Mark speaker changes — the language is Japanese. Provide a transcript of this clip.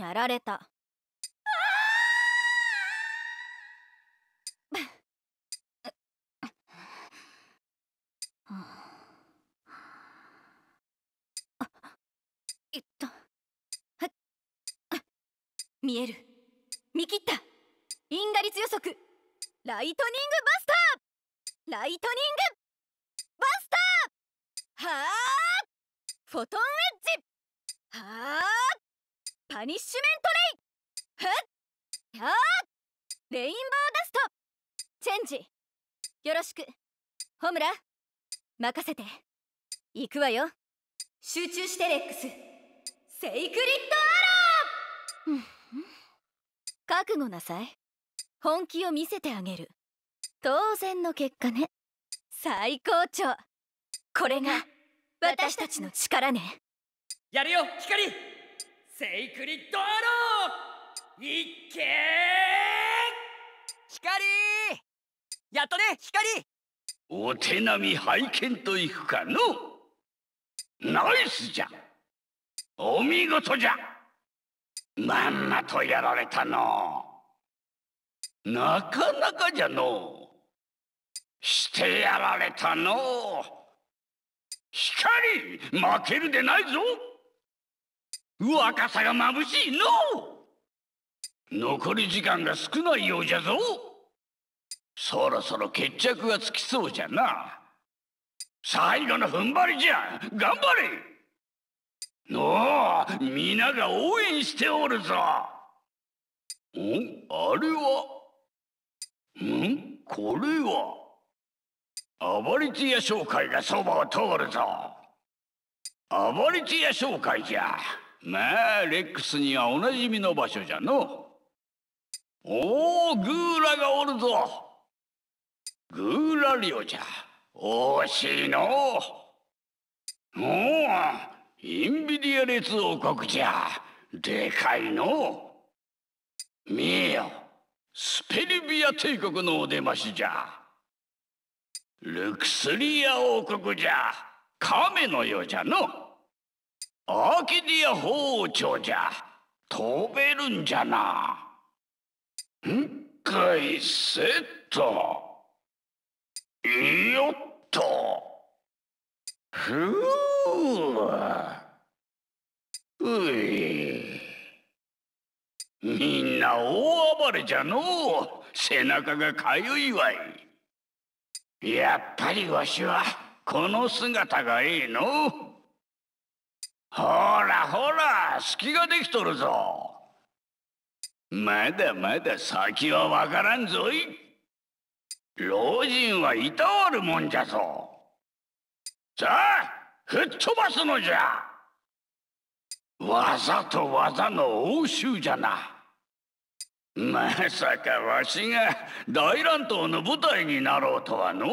Speaker 1: やられた見える見切った因果率予測ライトニングバスターライトニングバスターはあフォトンエッジはあパニッシュメントレイふっよーレインボーダストチェンジよろしくホムラ任せて行くわよ集中してレックスセイクリッドアロー覚悟なさい本気を見せてあげる当然の結果ね最高潮これが私たちの力ね
Speaker 2: やるよ光セイクリッドアローいけ光やっとね光お手並み拝見といくかのナイスじゃお見事じゃまんまとやられたのなかなかじゃのしてやられたの光負けるでないぞ若さが眩しいの残り時間が少ないようじゃぞそろそろ決着がつきそうじゃな最後の踏ん張りじゃ頑張れのあ皆が応援しておるぞんあれはんこれはアバリティア商会がそばを通るぞアバリティア商会じゃ。まあレックスにはおなじみの場所じゃのおおグーラがおるぞグーラオじゃ惜しいのおおインビディア列王国じゃでかいの見よスペリビア帝国のお出ましじゃルクスリア王国じゃ亀のようじゃの。アーキディア包丁じゃ飛べるんじゃなんかいせっとよっとふうういみんな大暴れじゃのう背中がかゆいわいやっぱりわしはこの姿がいいのうほらほら隙ができとるぞまだまだ先はわからんぞい老人はいたわるもんじゃぞさあ吹っ飛ばすのじゃ技と技の応酬じゃなまさかわしが大乱闘の舞台になろうとはのう。